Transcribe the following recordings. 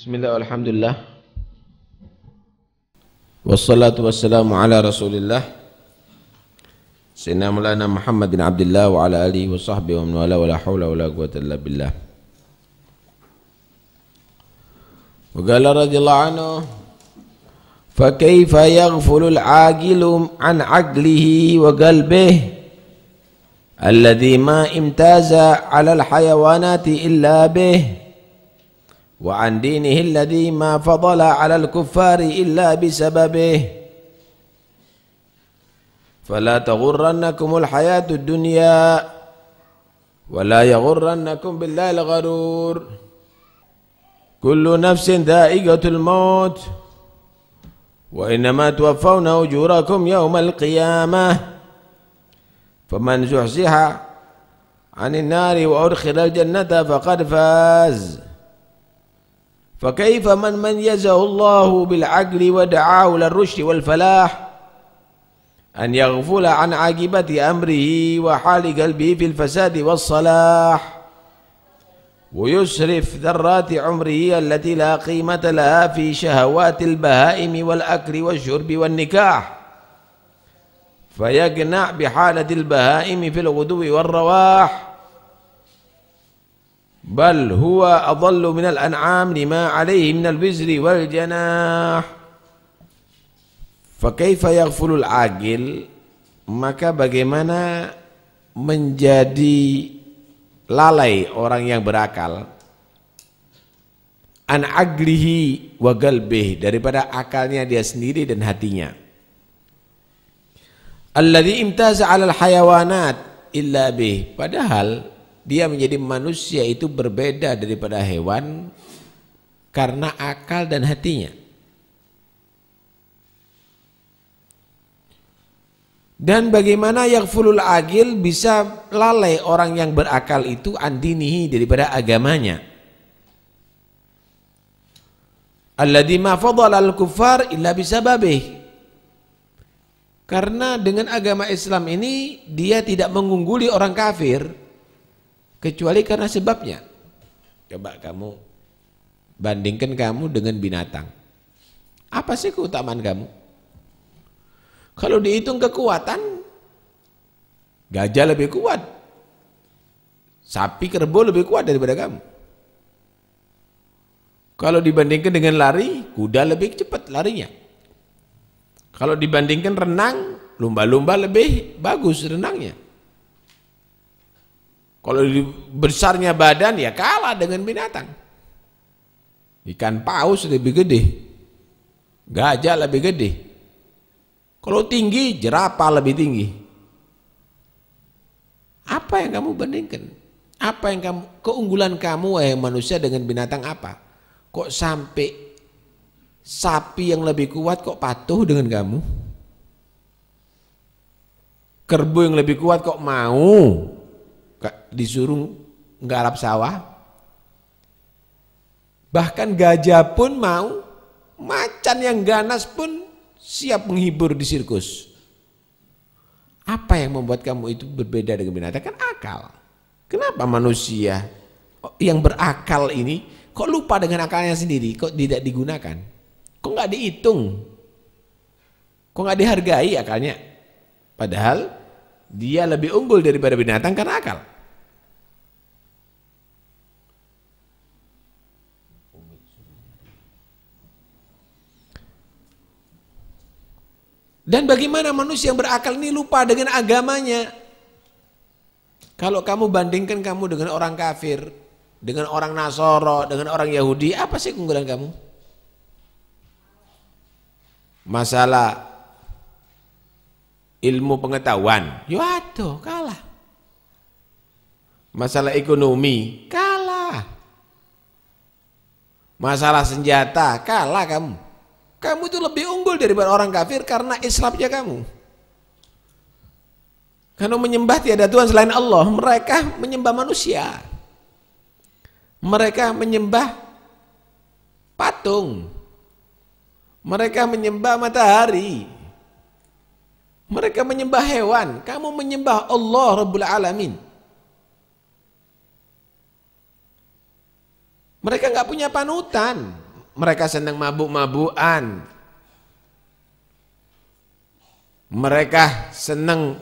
بسم الله والحمد لله والصلاة والسلام على رسول الله سيدنا مولانا محمد بن عبد الله وعلى آله وصحبه ومن والاه ولا حول ولا قوة إلا بالله وقال رضي الله عنه فكيف يغفل العاقل عن عقله وقلبه الذي ما امتاز على الحيوانات إلا به وعن دينه الذي ما فضل على الكفار إلا بسببه فلا تغرنكم الحياة الدنيا ولا يغرنكم بالله الغرور كل نفس ذائقة الموت وإنما توفون أجوركم يوم القيامة فمن زحزح عن النار وأدخل الجنة فقد فاز فكيف من ميزه الله بالعقل ودعاه للرشد والفلاح أن يغفل عن عاقبة أمره وحال قلبه في الفساد والصلاح ويسرف ذرات عمره التي لا قيمة لها في شهوات البهائم والأكل والشرب والنكاح فيقنع بحالة البهائم في الغدو والرواح bal huwa adallu minal an'am lima alaihi minal wizri wal janah fakaifa yaghfulul agil maka bagaimana menjadi lalai orang yang berakal an aglihi wa galbih daripada akalnya dia sendiri dan hatinya alladhi imtaza alal hayawanat illa bih padahal dia menjadi manusia itu berbeda daripada hewan karena akal dan hatinya. Dan bagaimana yakfulul agil bisa lalai orang yang berakal itu andinihi daripada agamanya. Alladhi ma al kufar illa bisababih. Karena dengan agama Islam ini dia tidak mengungguli orang kafir kecuali karena sebabnya. Coba kamu bandingkan kamu dengan binatang. Apa sih keutamaan kamu? Kalau dihitung kekuatan, gajah lebih kuat. Sapi kerbau lebih kuat daripada kamu. Kalau dibandingkan dengan lari, kuda lebih cepat larinya. Kalau dibandingkan renang, lumba-lumba lebih bagus renangnya. Kalau besarnya badan ya kalah dengan binatang. Ikan paus lebih gede. Gajah lebih gede. Kalau tinggi jerapah lebih tinggi. Apa yang kamu bandingkan? Apa yang kamu keunggulan kamu eh manusia dengan binatang apa? Kok sampai sapi yang lebih kuat kok patuh dengan kamu? Kerbau yang lebih kuat kok mau disuruh nggarap sawah. Bahkan gajah pun mau, macan yang ganas pun siap menghibur di sirkus. Apa yang membuat kamu itu berbeda dengan binatang? Kan akal. Kenapa manusia yang berakal ini kok lupa dengan akalnya sendiri, kok tidak digunakan? Kok nggak dihitung? Kok nggak dihargai akalnya? Padahal dia lebih unggul daripada binatang karena akal. Dan bagaimana manusia yang berakal ini lupa dengan agamanya? Kalau kamu bandingkan kamu dengan orang kafir, dengan orang Nasoro, dengan orang Yahudi, apa sih keunggulan kamu? Masalah ilmu pengetahuan, yaudah kalah. Masalah ekonomi, kalah. Masalah senjata, kalah kamu. Kamu itu lebih unggul daripada orang kafir karena Islamnya kamu. Karena menyembah tiada Tuhan selain Allah, mereka menyembah manusia. Mereka menyembah patung. Mereka menyembah matahari. Mereka menyembah hewan, kamu menyembah Allah Rabbul Alamin. Mereka enggak punya panutan mereka senang mabuk-mabuan. Mereka senang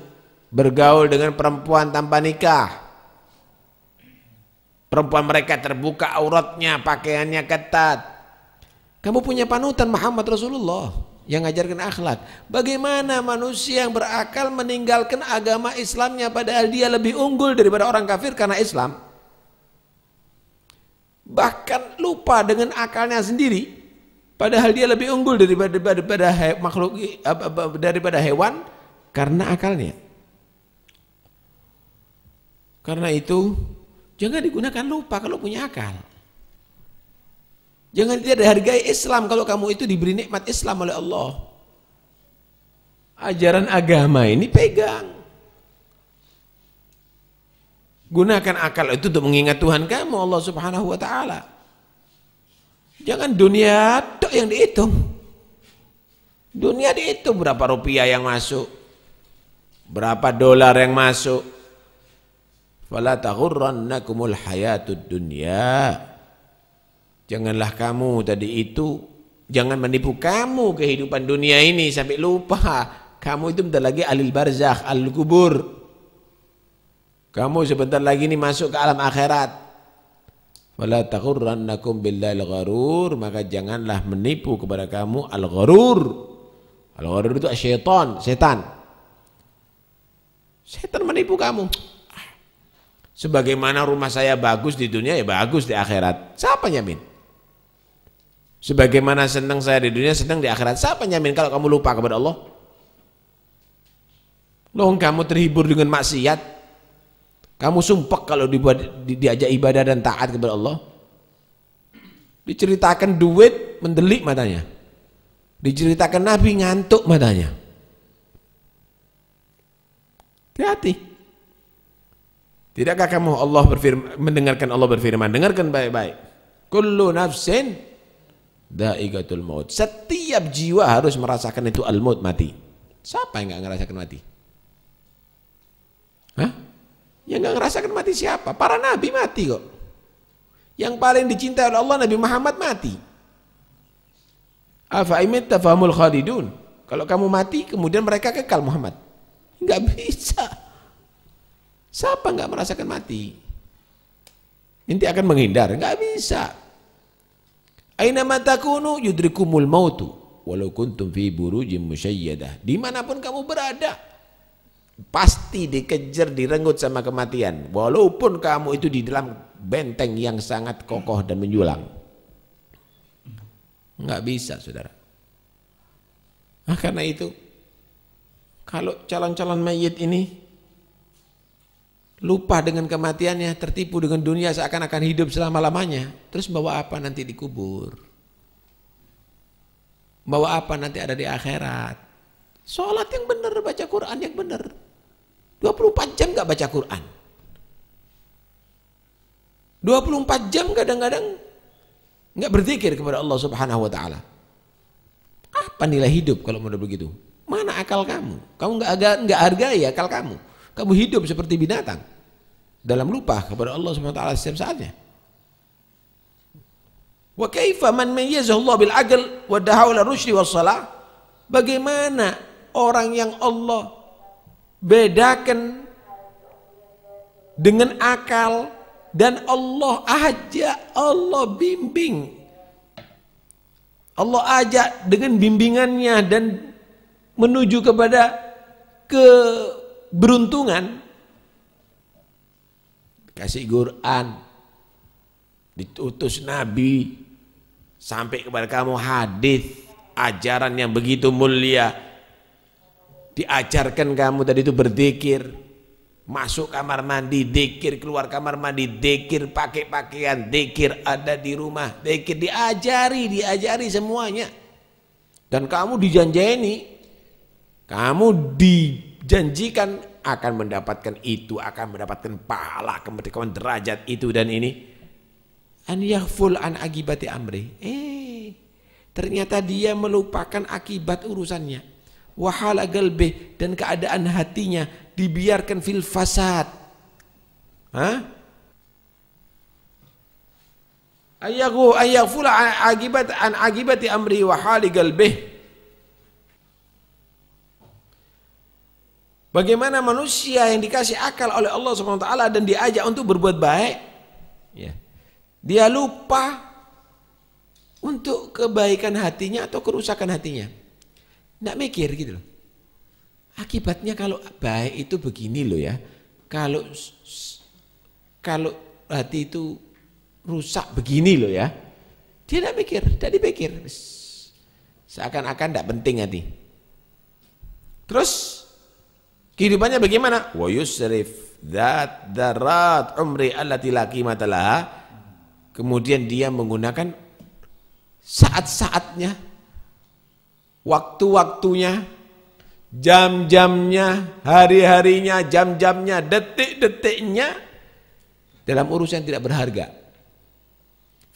bergaul dengan perempuan tanpa nikah. Perempuan mereka terbuka auratnya, pakaiannya ketat. Kamu punya panutan Muhammad Rasulullah yang ngajarkan akhlak. Bagaimana manusia yang berakal meninggalkan agama Islamnya padahal dia lebih unggul daripada orang kafir karena Islam? bahkan lupa dengan akalnya sendiri padahal dia lebih unggul daripada, daripada makhluk daripada hewan karena akalnya karena itu jangan digunakan lupa kalau punya akal jangan tidak dihargai Islam kalau kamu itu diberi nikmat Islam oleh Allah ajaran agama ini pegang Gunakan akal itu untuk mengingat Tuhan kamu Allah Subhanahu wa taala. Jangan dunia tok yang dihitung. Dunia dihitung berapa rupiah yang masuk. Berapa dolar yang masuk. Fala taghurrannakumul hayatud dunya. Janganlah kamu tadi itu jangan menipu kamu kehidupan dunia ini sampai lupa kamu itu bentar lagi alil barzakh al kubur kamu sebentar lagi ini masuk ke alam akhirat. Wala taghurrannakum billahi gharur maka janganlah menipu kepada kamu al-gharur. Al-gharur itu syaitan, setan. Setan menipu kamu. Sebagaimana rumah saya bagus di dunia ya bagus di akhirat. Siapa nyamin? Sebagaimana senang saya di dunia senang di akhirat. Siapa nyamin kalau kamu lupa kepada Allah? Loh kamu terhibur dengan maksiat kamu sumpah kalau dibuat diajak ibadah dan taat kepada Allah. Diceritakan duit mendelik matanya. Diceritakan Nabi ngantuk matanya. Hati-hati. Tidakkah kamu Allah berfirman, mendengarkan Allah berfirman? Dengarkan baik-baik. Kullu nafsin da'igatul maut. Setiap jiwa harus merasakan itu al-maut mati. Siapa yang nggak merasakan mati? Hah? Yang gak ngerasakan mati siapa? Para nabi mati kok. Yang paling dicintai oleh Allah Nabi Muhammad mati. khalidun. Kalau kamu mati kemudian mereka kekal Muhammad. Nggak bisa. Siapa nggak merasakan mati? Nanti akan menghindar, nggak bisa. Aina matakunu yudrikumul mautu walau kuntum fi burujin musyayyadah. Dimanapun kamu berada, pasti dikejar direnggut sama kematian walaupun kamu itu di dalam benteng yang sangat kokoh dan menjulang nggak bisa saudara nah, karena itu kalau calon-calon mayit ini lupa dengan kematiannya tertipu dengan dunia seakan-akan hidup selama-lamanya terus bawa apa nanti dikubur bawa apa nanti ada di akhirat sholat yang benar baca Quran yang benar 24 jam gak baca Quran 24 jam kadang-kadang gak berzikir kepada Allah Subhanahu wa taala. Apa nilai hidup kalau model begitu? Mana akal kamu? Kamu gak, agak nggak hargai akal kamu. Kamu hidup seperti binatang dalam lupa kepada Allah Subhanahu wa taala setiap saatnya. Wa kaifa man Allah bil agal wa dahaula rusydi wa Bagaimana orang yang Allah bedakan dengan akal dan Allah ajak Allah bimbing Allah ajak dengan bimbingannya dan menuju kepada keberuntungan kasih Quran ditutus Nabi sampai kepada kamu hadis ajaran yang begitu mulia diajarkan kamu tadi itu berdikir masuk kamar mandi dikir keluar kamar mandi dikir pakai pakaian dikir ada di rumah dikir diajari diajari semuanya dan kamu dijanjeni kamu dijanjikan akan mendapatkan itu akan mendapatkan pahala kemerdekaan derajat itu dan ini an yahful an akibati amri eh ternyata dia melupakan akibat urusannya wahala galbe dan keadaan hatinya dibiarkan fil fasad. Hah? Ayagu ayafula akibat an akibati amri wahali galbe. Bagaimana manusia yang dikasih akal oleh Allah Subhanahu wa taala dan diajak untuk berbuat baik, ya. Dia lupa untuk kebaikan hatinya atau kerusakan hatinya. Tidak mikir gitu loh. Akibatnya kalau baik itu begini loh ya. Kalau kalau hati itu rusak begini loh ya. Dia tidak mikir, tidak dipikir. Seakan-akan tidak penting hati. Terus kehidupannya bagaimana? Wa yusrif dat darat umri allati laki matalaha. Kemudian dia menggunakan saat-saatnya waktu-waktunya, jam-jamnya, hari-harinya, jam-jamnya, detik-detiknya dalam urusan yang tidak berharga.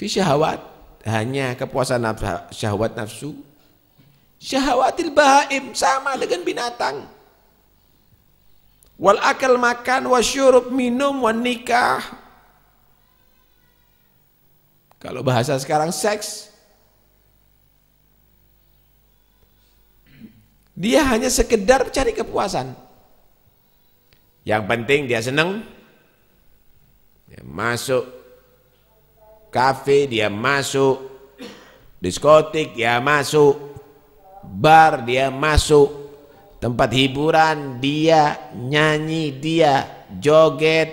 Fi syahwat hanya kepuasan nafsu, syahwat nafsu. Syahwatil bahaim sama dengan binatang. Wal akal makan, wasyurub minum, wan nikah. Kalau bahasa sekarang seks, Dia hanya sekedar cari kepuasan. Yang penting dia senang. Dia masuk kafe, dia masuk diskotik, dia masuk bar, dia masuk tempat hiburan, dia nyanyi, dia joget,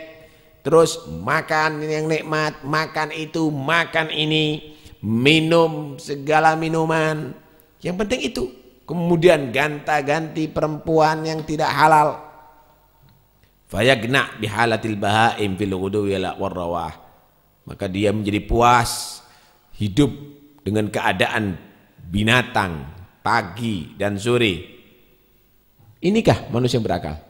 terus makan yang nikmat, makan itu, makan ini, minum segala minuman. Yang penting itu kemudian ganta-ganti perempuan yang tidak halal fayagna bihalatil bahaim fil wala warrawah maka dia menjadi puas hidup dengan keadaan binatang pagi dan sore inikah manusia yang berakal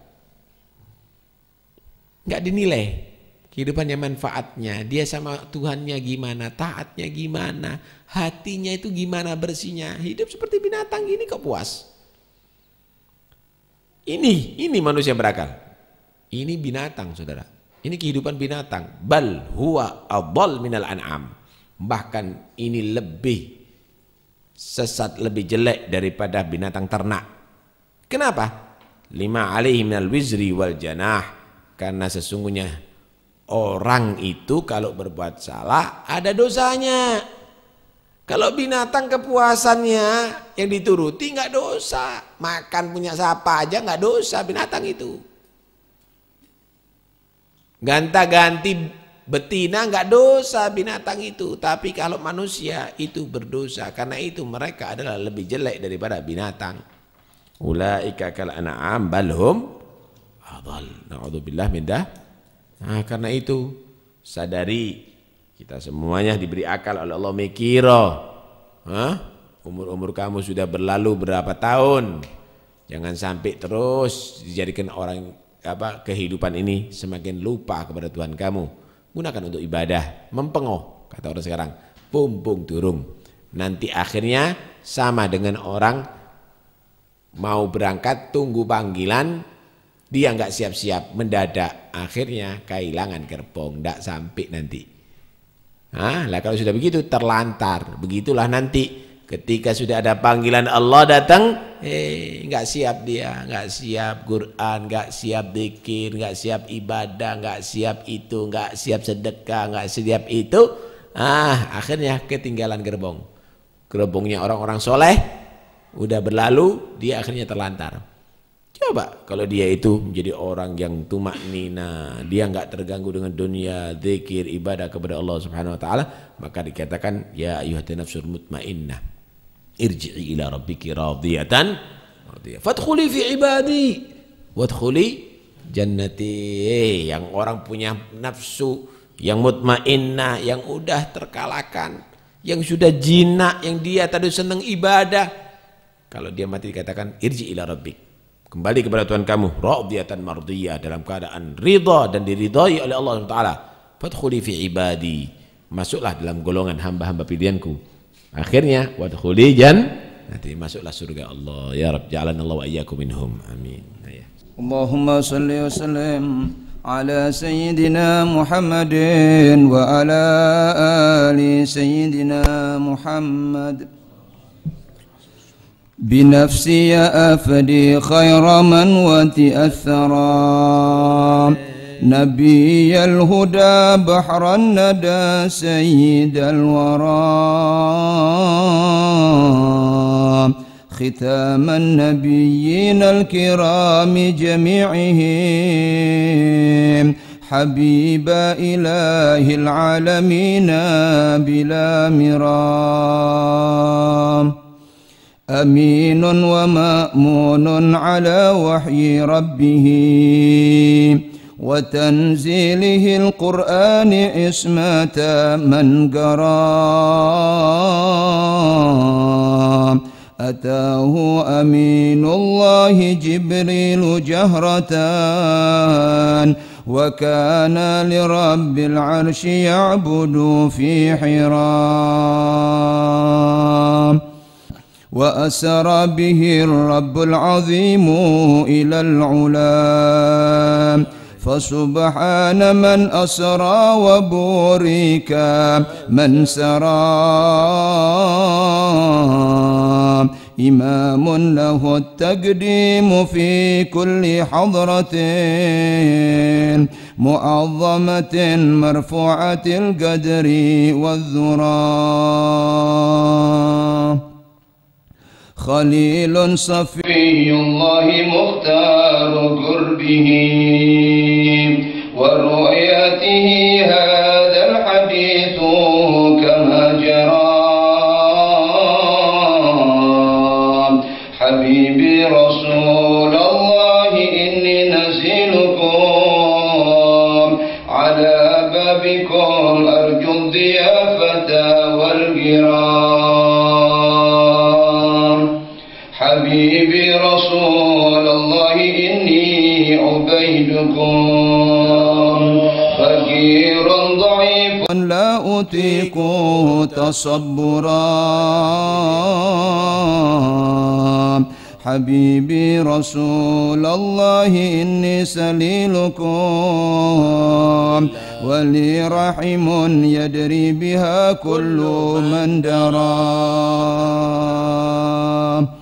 Gak dinilai kehidupannya manfaatnya dia sama Tuhannya gimana taatnya gimana hatinya itu gimana bersihnya hidup seperti binatang gini kok puas ini ini manusia berakal ini binatang saudara ini kehidupan binatang bal huwa abal minal an'am bahkan ini lebih sesat lebih jelek daripada binatang ternak kenapa lima alihi minal wizri wal janah karena sesungguhnya Orang itu kalau berbuat salah ada dosanya. Kalau binatang kepuasannya yang dituruti nggak dosa. Makan punya siapa aja nggak dosa binatang itu. Ganta-ganti betina nggak dosa binatang itu. Tapi kalau manusia itu berdosa. Karena itu mereka adalah lebih jelek daripada binatang. Ulaika kal balhum adal. Na'udzubillah mindah Nah, karena itu sadari kita semuanya diberi akal oleh Allah mikiro. Umur-umur kamu sudah berlalu berapa tahun? Jangan sampai terus dijadikan orang apa kehidupan ini semakin lupa kepada Tuhan kamu. Gunakan untuk ibadah, mempengoh kata orang sekarang. Pumpung turung. Nanti akhirnya sama dengan orang mau berangkat tunggu panggilan dia nggak siap-siap, mendadak, akhirnya kehilangan gerbong, nggak sampai nanti. ah lah kalau sudah begitu terlantar, begitulah nanti ketika sudah ada panggilan Allah datang, eh nggak siap dia, nggak siap Quran, nggak siap dikir, nggak siap ibadah, nggak siap itu, nggak siap sedekah, nggak siap itu, ah akhirnya ketinggalan gerbong. Gerbongnya orang-orang soleh udah berlalu, dia akhirnya terlantar. Coba kalau dia itu menjadi orang yang tumak nina, dia nggak terganggu dengan dunia, zikir, ibadah kepada Allah Subhanahu wa taala, maka dikatakan ya ayyuhan nafsur mutmainnah irji'i ila rabbiki radiyatan radiyah. Fadkhuli fi ibadi wadkhuli jannati. eh, yang orang punya nafsu yang mutmainnah, yang udah terkalahkan, yang sudah jinak, yang dia tadi senang ibadah. Kalau dia mati dikatakan irji ila rabbik kembali kepada Tuhan kamu radiyatan mardiyah dalam keadaan ridha dan diridhai oleh Allah Subhanahu wa taala fadkhuli fi ibadi masuklah dalam golongan hamba-hamba pilihanku akhirnya wadkhuli nanti masuklah surga Allah ya rab ja'alana Allah wa iyyakum minhum amin ya. Allahumma salli wa sallim ala sayyidina Muhammadin wa ala ali sayyidina Muhammad بنفسي أفدي خير من وتأثرا نبي الهدى بحر الندى سيد الورى ختام النبيين الكرام جميعهم حبيب إله العالمين بلا مرام أمين ومأمون على وحي ربه وتنزيله القرآن إسمة من قرأ أتاه أمين الله جبريل جهرتان وكان لرب العرش يعبد في حرام وأسر به الرب العظيم إلى العلا فسبحان من أسرى وبورك من سرى إمام له التقديم في كل حضرة معظمة مرفوعة القدر والذرى خليل صفي الله مختار قربه ورؤيته هذا الحديث حبيبي رسول الله إني عبيدكم فقيرا ضعيفا لا أطيق تصبرا حبيبي رسول الله إني سليلكم ولي رحم يدري بها كل من درام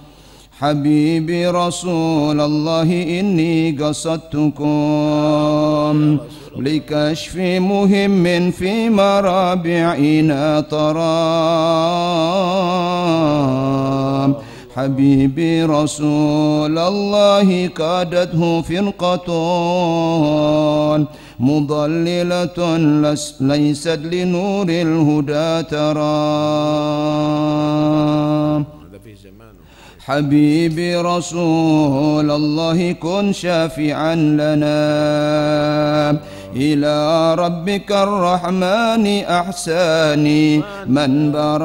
حبيبي رسول الله إني قصدتكم لكشف مهم في مرابعنا ترام حبيبي رسول الله كادته فرقة مضللة ليست لنور الهدى ترام حبيبي رسول الله كن شافعا لنا إلى ربك الرحمن أحساني من برا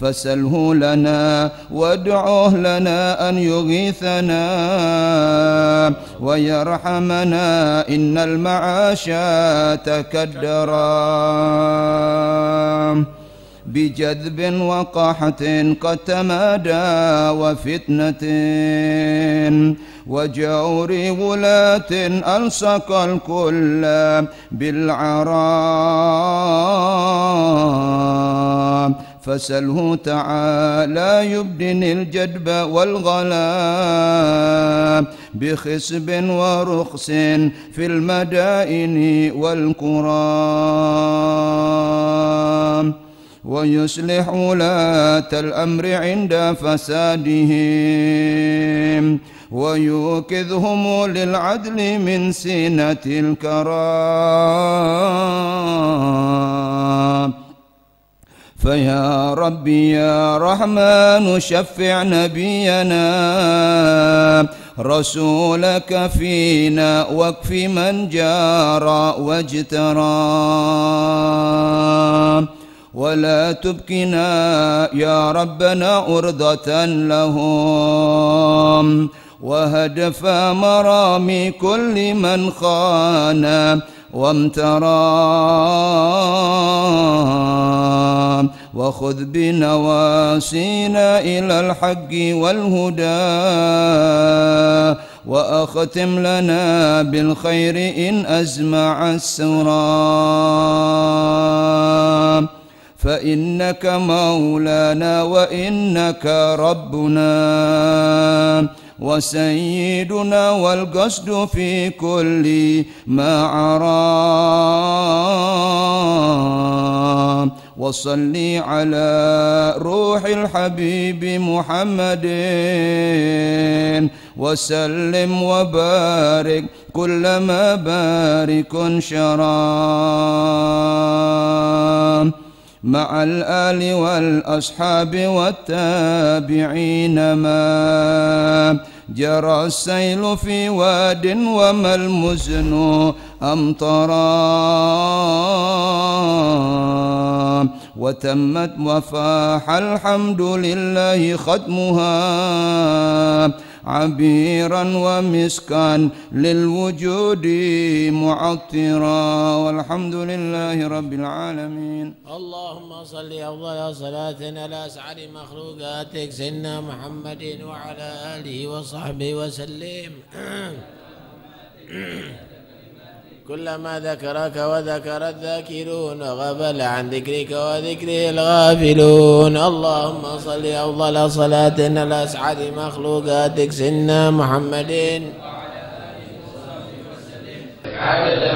فسله لنا وادعه لنا أن يغيثنا ويرحمنا إن المعاش تكدرا بجذب وقحط قد تمادى وفتنة وجور ولاة ألصق الكل بالعراء فسله تعالى يبدن الجدب والغلا بخسب ورخص في المدائن والقرى ويصلح ولاة الأمر عند فسادهم ويوكذهم للعدل من سنة الكرام فيا ربي يا رحمن شفع نبينا رسولك فينا واكف من جار واجترى ولا تبكنا يا ربنا أرضة لهم وهدف مرام كل من خان وامترى وخذ بنواسينا إلى الحق والهدى وأختم لنا بالخير إن أزمع السرام فإنك مولانا وإنك ربنا وسيدنا والقصد في كل ما عرى وصلي على روح الحبيب محمد وسلم وبارك كلما بارك شرام مع الآل والأصحاب والتابعين ما جرى السيل في واد وما المزن أمطرا وتمت وفاح الحمد لله ختمها عبيرا ومسكا للوجود معطرا والحمد لله رب العالمين اللهم صل أفضل صلاة على أسعد مخلوقاتك سيدنا محمد وعلى آله وصحبه وسلم كلما ذكرك وذكر الذاكرون غفل عن ذكرك وذكره الغافلون اللهم صل أفضل صلاة لاسعد مخلوقاتك سنا محمد وعلى آله وصحبه وسلم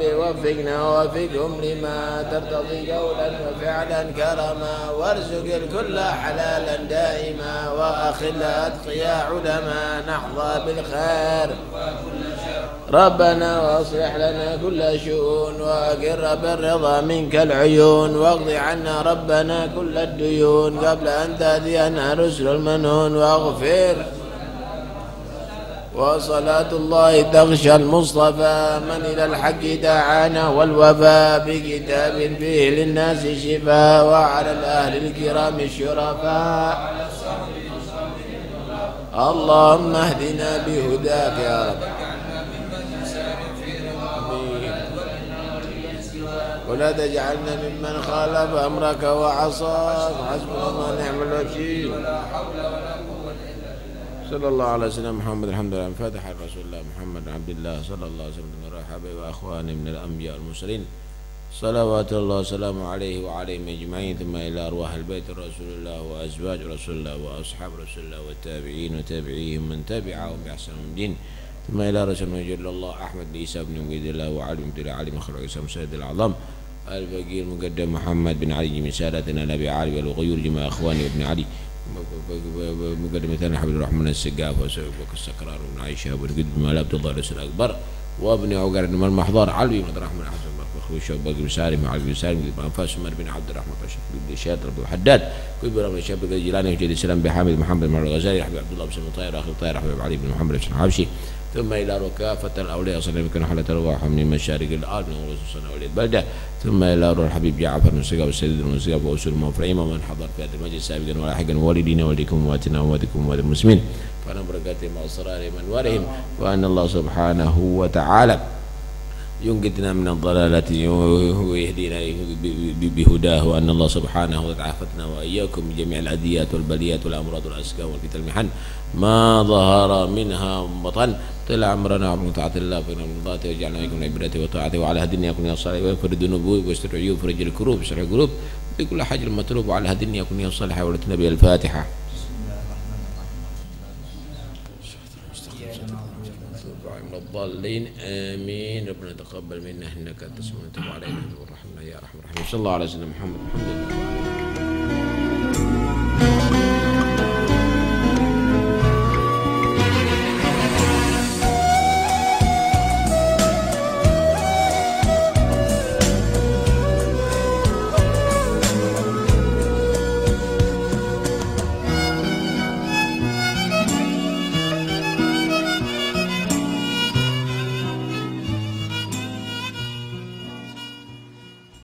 ربي وفقنا وفقهم لما ترتضي قولا وفعلا كرما وارزق الكل حلالا دائما واخل اتقيا علما نحظى بالخير ربنا واصلح لنا كل شؤون واقر بالرضا منك العيون واقض عنا ربنا كل الديون قبل ان تاتينا رسل المنون واغفر وصلاة الله تغشى المصطفى من إلى الحق دعانا والوفى بكتاب فيه للناس شفاء وعلى الأهل الكرام الشرفاء اللهم اهدنا بهداك يا رب ولا تجعلنا ممن خالف أمرك وعصاك حسبنا الله نعم الوكيل صلى الله على سيدنا محمد الحمد لله فاتح رسول الله محمد عبد الله صلى الله عليه وسلم ورحبه وأخوانه من الأنبياء المرسلين صلوات الله وسلامه عليه وعليهم أجمعين ثم إلى أرواح البيت رسول الله وأزواج رسول الله وأصحاب رسول الله والتابعين وتابعيهم من تبعهم بإحسان دين ثم إلى رسول مجل الله أحمد عيسى بن عبيد الله وعلي بن علي مخرج عيسى سيد العظام الفقير مقدم محمد بن علي من سادتنا نبي علي والغيور جماعة إخواني ابن علي مقدمة ثانية حبيب الرحمن السقاف وسوي بك السكرار وابن عائشة وقد ما لا بتضل الأكبر اكبر وابن عقر إنما المحضار علوي بن الرحمن حسن بك اخوي شوق بن سالم علي بن سالم بن انفاس عمر بن عبد الرحمن بن بن شاد بن حداد كل بن الشاب الجيلاني وجد السلام بحامد محمد بن الغزالي حبيب عبد الله بن طاير اخي طاير حبيب علي بن محمد بن حبشي ثم إلى ركافة الأولياء صلى الله عليه وسلم أرواح من مشارق الأرض رسول صلى الله عليه البلدة ثم إلى روح الحبيب جعفر نسقى والسيد المسقى وأسر المفرعين ومن حضر في هذا المجلس سابقا ولاحقا والدين وليكم واتنا وأمواتكم وأموات المسلمين فأنا أصرار من ورهم وأن الله سبحانه وتعالى ينقذنا من الضلالات ويهدينا بهداه وأن الله سبحانه وتعافتنا وإياكم بجميع الأديات والبليات والأمراض والأسكام والفتن المحن ما ظهر منها بطن إلى عمرنا وعمر طاعة الله فينا مرضاته واجعلنا وإياكم من عبادته وطاعته وعلى هدي يكون الصالح ويغفر الذنوب ويستر عيوب فرج الكروب وشرع القلوب بكل حاجة المطلوب وعلى هدي يكون الصالح النبي الفاتحه الضالين امين ربنا تقبل منا انك انت السميع التوب علينا وارحمنا يا ارحم الراحمين صلى الله على سيدنا محمد الحمد لله